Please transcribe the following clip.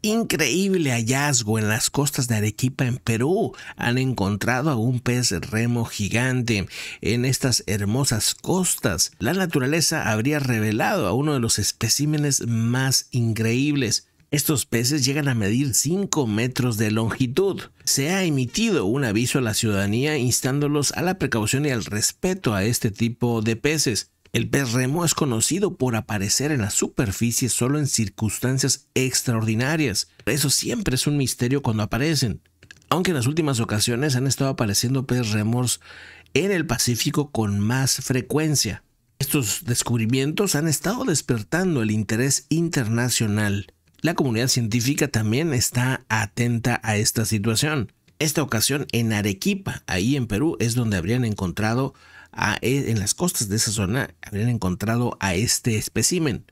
Increíble hallazgo en las costas de Arequipa, en Perú. Han encontrado a un pez remo gigante en estas hermosas costas. La naturaleza habría revelado a uno de los especímenes más increíbles. Estos peces llegan a medir 5 metros de longitud. Se ha emitido un aviso a la ciudadanía instándolos a la precaución y al respeto a este tipo de peces. El pez remo es conocido por aparecer en la superficie solo en circunstancias extraordinarias. Eso siempre es un misterio cuando aparecen. Aunque en las últimas ocasiones han estado apareciendo pez remos en el Pacífico con más frecuencia. Estos descubrimientos han estado despertando el interés internacional. La comunidad científica también está atenta a esta situación. Esta ocasión en Arequipa, ahí en Perú, es donde habrían encontrado eh, en las costas de esa zona habrían encontrado a este espécimen.